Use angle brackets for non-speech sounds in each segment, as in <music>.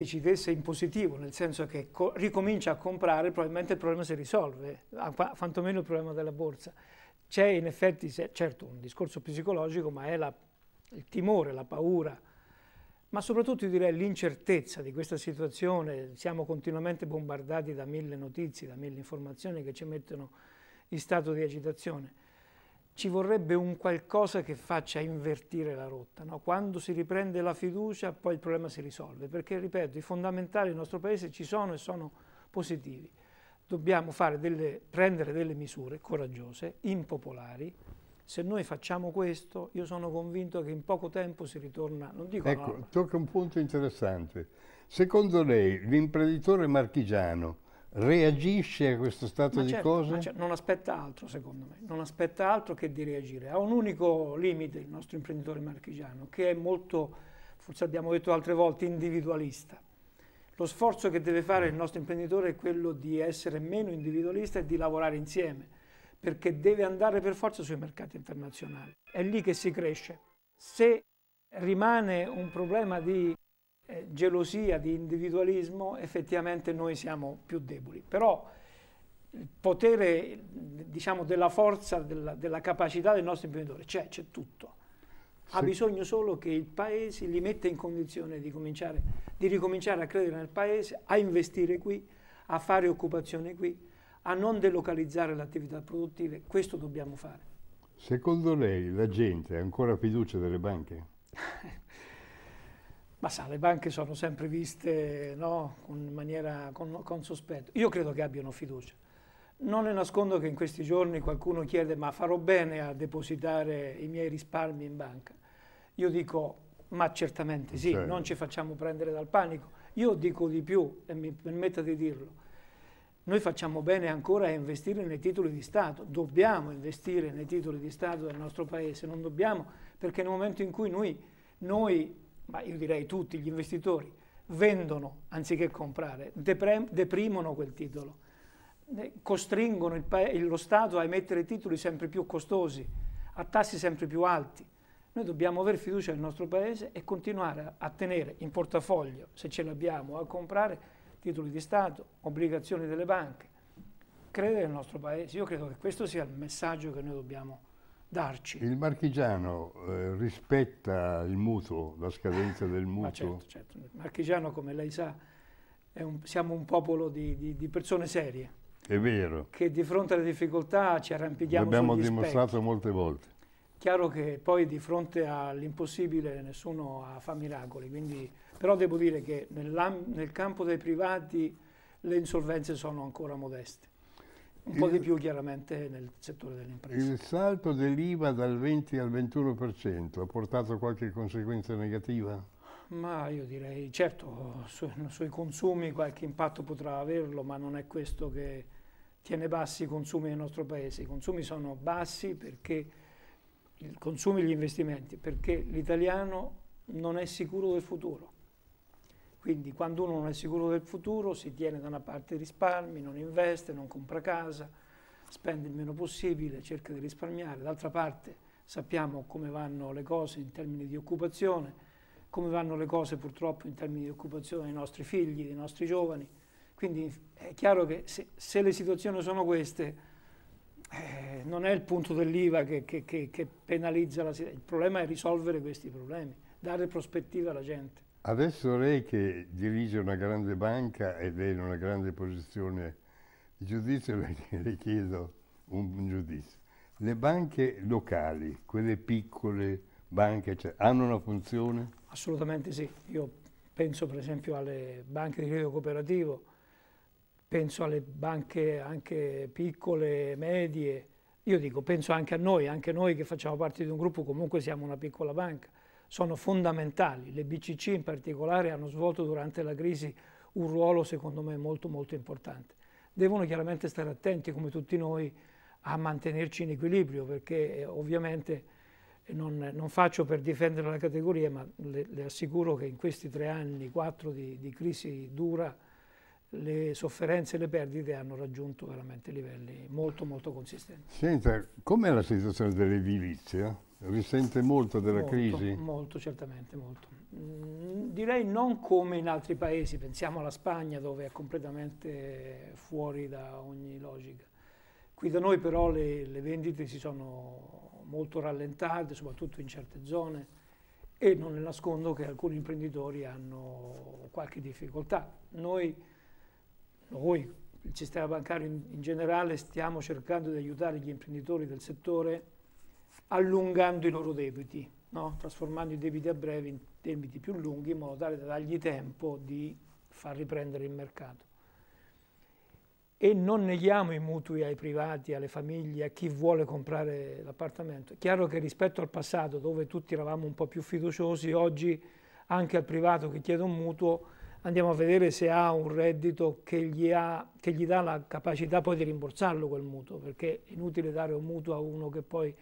decidesse in positivo, nel senso che ricomincia a comprare, probabilmente il problema si risolve, quantomeno il problema della borsa. C'è in effetti, certo, un discorso psicologico, ma è la, il timore, la paura, ma soprattutto direi l'incertezza di questa situazione. Siamo continuamente bombardati da mille notizie, da mille informazioni che ci mettono in stato di agitazione ci vorrebbe un qualcosa che faccia invertire la rotta. No? Quando si riprende la fiducia poi il problema si risolve, perché ripeto, i fondamentali del nostro Paese ci sono e sono positivi. Dobbiamo delle, prendere delle misure coraggiose, impopolari. Se noi facciamo questo, io sono convinto che in poco tempo si ritorna, non dico Ecco, no, tocca un punto interessante. Secondo lei l'imprenditore marchigiano reagisce a questo stato ma di certo, cose? Certo, non aspetta altro, secondo me, non aspetta altro che di reagire. Ha un unico limite il nostro imprenditore marchigiano, che è molto, forse abbiamo detto altre volte, individualista. Lo sforzo che deve fare il nostro imprenditore è quello di essere meno individualista e di lavorare insieme, perché deve andare per forza sui mercati internazionali. È lì che si cresce. Se rimane un problema di eh, gelosia, di individualismo, effettivamente noi siamo più deboli. Però il potere, diciamo, della forza, della, della capacità del nostro imprenditore c'è, c'è tutto. Sì. Ha bisogno solo che il paese li metta in condizione di, di ricominciare a credere nel paese, a investire qui, a fare occupazione qui, a non delocalizzare le attività produttive. Questo dobbiamo fare. Secondo lei la gente ha ancora fiducia delle banche? <laughs> Ma sa, le banche sono sempre viste no, con, maniera, con, con sospetto. Io credo che abbiano fiducia. Non ne nascondo che in questi giorni qualcuno chiede ma farò bene a depositare i miei risparmi in banca? Io dico ma certamente sì, okay. Certo. non ci facciamo prendere dal panico. Io dico di più e mi permetta di dirlo. Noi facciamo bene ancora a investire nei titoli di Stato, dobbiamo investire nei titoli di Stato del nostro Paese, non dobbiamo perché nel momento in cui noi, noi ma io direi tutti gli investitori, vendono anziché comprare, deprimono quel titolo, costringono lo Stato a emettere titoli sempre più costosi, a tassi sempre più alti. Noi dobbiamo avere fiducia nel nostro Paese e continuare a tenere in portafoglio, se ce l'abbiamo, a comprare titoli di Stato, obbligazioni delle banche, credere nel nostro Paese. Io credo che questo sia il messaggio che noi dobbiamo darci. Il marchigiano eh, rispetta il mutuo, la scadenza del <laughs> mutuo? Ma certo, certo. Il marchigiano, come lei sa, un, siamo un popolo di, di, di, persone serie. È vero. Che di fronte alle difficoltà ci arrampichiamo L'abbiamo dimostrato specchi. molte volte. Chiaro che poi di fronte all'impossibile nessuno fa miracoli, quindi, però devo dire che nel campo dei privati le insolvenze sono ancora modeste un po' di più chiaramente nel settore delle imprese. Il salto dell'IVA dal 20 al 21% ha portato qualche conseguenza negativa? Ma io direi, certo, su, sui consumi qualche impatto potrà averlo, ma non è questo che tiene bassi i consumi nel nostro Paese. I consumi sono bassi perché, i consumi e gli investimenti, perché l'italiano non è sicuro del futuro. Quindi quando uno non è sicuro del futuro si tiene da una parte i risparmi, non investe, non compra casa, spende il meno possibile, cerca di risparmiare. D'altra parte sappiamo come vanno le cose in termini di occupazione, come vanno le cose purtroppo in termini di occupazione dei nostri figli, dei nostri giovani. Quindi è chiaro che se, se le situazioni sono queste, eh, non è il punto dell'IVA che, che, che, che penalizza la situazione, il problema è risolvere questi problemi, dare prospettiva alla gente. Adesso lei che dirige una grande banca ed è in una grande posizione di giudizio, <laughs> le chiedo un giudizio. Le banche locali, quelle piccole banche, cioè, hanno una funzione? Assolutamente sì. Io penso per esempio alle banche di credito cooperativo, penso alle banche anche piccole, medie, io dico penso anche a noi, anche noi che facciamo parte di un gruppo comunque siamo una piccola banca sono fondamentali. Le BCC in particolare hanno svolto durante la crisi un ruolo secondo me molto molto importante. Devono chiaramente stare attenti come tutti noi a mantenerci in equilibrio perché eh, ovviamente non, non, faccio per difendere la categoria ma le, le, assicuro che in questi tre anni, quattro di, di crisi dura le sofferenze e le perdite hanno raggiunto veramente livelli molto molto consistenti. Senta, com'è la situazione dell'edilizia? Risente molto della molto, crisi? Molto, certamente molto. Mm, direi non come in altri paesi, pensiamo alla Spagna dove è completamente fuori da ogni logica. Qui da noi però le, le vendite si sono molto rallentate, soprattutto in certe zone e non le nascondo che alcuni imprenditori hanno qualche difficoltà. Noi noi, il sistema bancario in, in generale, stiamo cercando di aiutare gli imprenditori del settore allungando i loro debiti, no? trasformando i debiti a breve in debiti più lunghi in modo tale da dargli tempo di far riprendere il mercato. E non neghiamo i mutui ai privati, alle famiglie, a chi vuole comprare l'appartamento. È chiaro che rispetto al passato, dove tutti eravamo un po' più fiduciosi, oggi anche al privato che chiede un mutuo andiamo a vedere se ha un reddito che gli, ha, che gli, dà la capacità poi di rimborsarlo quel mutuo, perché è inutile dare un mutuo a uno che poi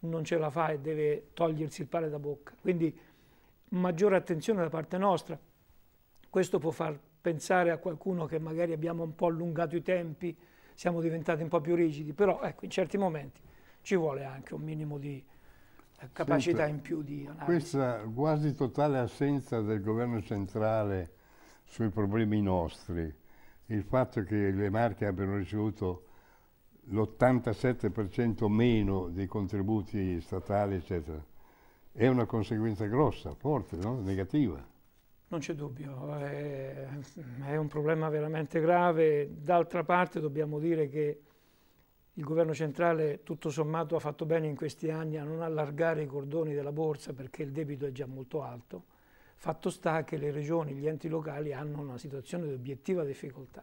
non ce la fa e deve togliersi il pane da bocca. Quindi maggiore attenzione da parte nostra. Questo può far pensare a qualcuno che magari abbiamo un po' allungato i tempi, siamo diventati un po' più rigidi, però ecco, in certi momenti ci vuole anche un minimo di capacità Senta, in più di analisi. Questa quasi totale assenza del governo centrale sui problemi nostri. Il fatto che le Marche abbiano ricevuto l'87% meno dei contributi statali, eccetera, è una conseguenza grossa, forte, no? negativa. Non c'è dubbio, è, è un problema veramente grave. D'altra parte dobbiamo dire che il governo centrale tutto sommato ha fatto bene in questi anni a non allargare i cordoni della borsa perché il debito è già molto alto Fatto sta che le regioni, gli enti locali hanno una situazione di obiettiva difficoltà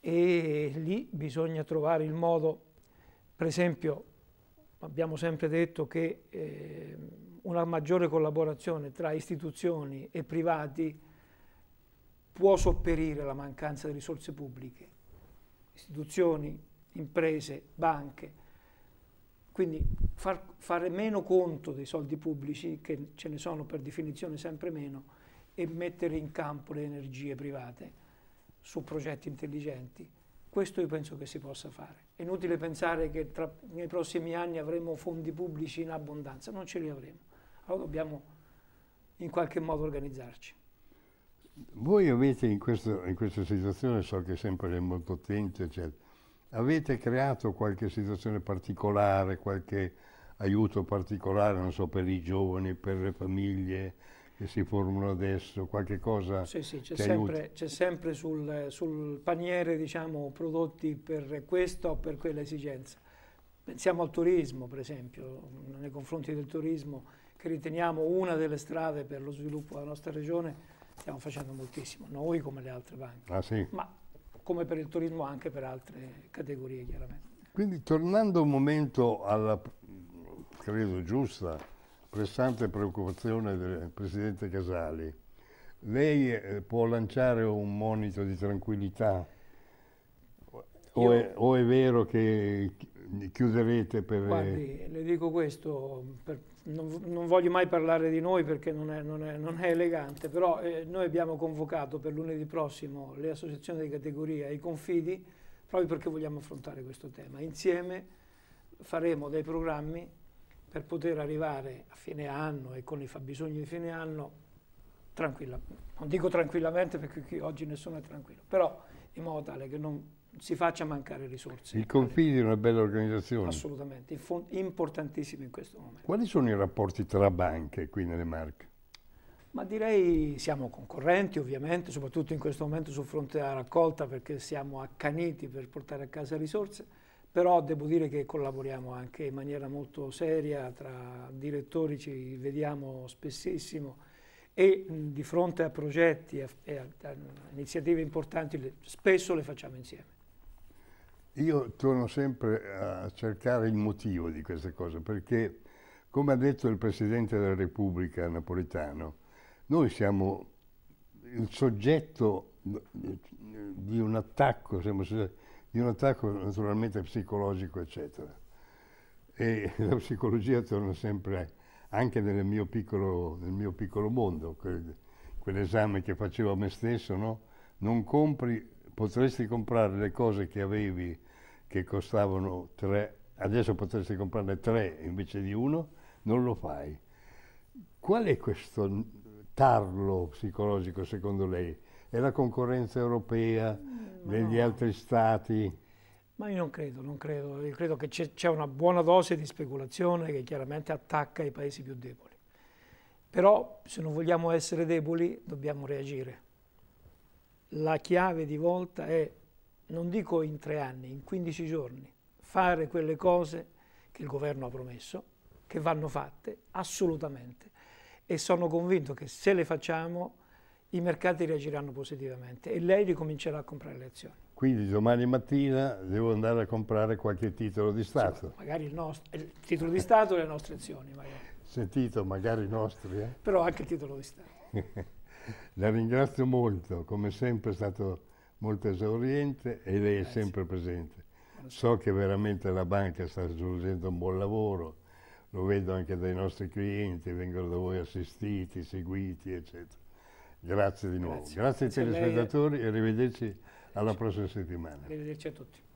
e lì bisogna trovare il modo, per esempio abbiamo sempre detto che eh, una maggiore collaborazione tra istituzioni e privati può sopperire la mancanza di risorse pubbliche, istituzioni, imprese, banche, quindi far, fare meno conto dei soldi pubblici, che ce ne sono per definizione sempre meno, e mettere in campo le energie private su progetti intelligenti. Questo io penso che si possa fare. È inutile pensare che tra, nei prossimi anni avremo fondi pubblici in abbondanza, non ce li avremo. Allora dobbiamo in qualche modo organizzarci. Voi avete in, questo, in questa situazione, so che sempre è molto attenti, eccetera, Avete creato qualche situazione particolare, qualche aiuto particolare, non so, per i giovani, per le famiglie che si formano adesso, qualche cosa? Sì, sì, c'è sempre, sempre sul, sul, paniere, diciamo, prodotti per questa o per quella esigenza. Pensiamo al turismo, per esempio, nei confronti del turismo, che riteniamo una delle strade per lo sviluppo della nostra regione, stiamo facendo moltissimo, noi come le altre banche. Ah, sì. Ma come per il turismo anche per altre categorie chiaramente. Quindi tornando un momento alla, credo giusta, pressante preoccupazione del Presidente Casali, lei eh, può lanciare un monito di tranquillità? O è, o è, vero che chiuderete per... Eh, Guardi, le dico questo, per, non, non, voglio mai parlare di noi perché non è, non è, non è elegante, però eh, noi abbiamo convocato per lunedì prossimo le associazioni di categoria e i confidi proprio perché vogliamo affrontare questo tema. Insieme faremo dei programmi per poter arrivare a fine anno e con i fabbisogni di fine anno tranquilla, non dico tranquillamente perché qui oggi nessuno è tranquillo, però in modo tale che non si faccia mancare risorse. Il Confidi di una bella organizzazione. Assolutamente, importantissimo in questo momento. Quali sono i rapporti tra banche qui nelle Marche? Ma direi siamo concorrenti ovviamente, soprattutto in questo momento sul fronte della raccolta perché siamo accaniti per portare a casa risorse, però devo dire che collaboriamo anche in maniera molto seria, tra direttori ci vediamo spessissimo e mh, di fronte a progetti e a, a, a iniziative importanti spesso le facciamo insieme io torno sempre a cercare il motivo di queste cose, perché come ha detto il Presidente della Repubblica Napolitano, noi siamo il soggetto di un attacco, siamo, di un attacco naturalmente psicologico, eccetera. E la psicologia torna sempre anche nel mio piccolo, nel mio piccolo mondo, quell'esame che facevo a me stesso, no? non compri, potresti comprare le cose che avevi che costavano tre, adesso potresti comprarne tre invece di uno, non lo fai. Qual è questo tarlo psicologico secondo lei? È la concorrenza europea, mm, no. degli altri stati? Ma io non credo, non credo. Io credo che c'è una buona dose di speculazione che chiaramente attacca i paesi più deboli. Però se non vogliamo essere deboli dobbiamo reagire. La chiave di volta è non dico in tre anni, in 15 giorni, fare quelle cose che il governo ha promesso, che vanno fatte assolutamente e sono convinto che se le facciamo i mercati reagiranno positivamente e lei ricomincerà a comprare le azioni. Quindi domani mattina devo andare a comprare qualche titolo di Stato. Sì, magari il, nostro, il titolo di Stato e le nostre azioni. Magari. Sentito, magari i nostri. Eh? Però anche il titolo di Stato. <laughs> La ringrazio molto, come sempre è stato molto esauriente e lei è eh, sempre presente. So che veramente la banca sta svolgendo un buon lavoro, lo vedo anche dai nostri clienti, vengono da voi assistiti, seguiti, eccetera. Grazie di nuovo. Grazie, Grazie ai telespettatori e arrivederci alla prossima settimana. Arrivederci a tutti.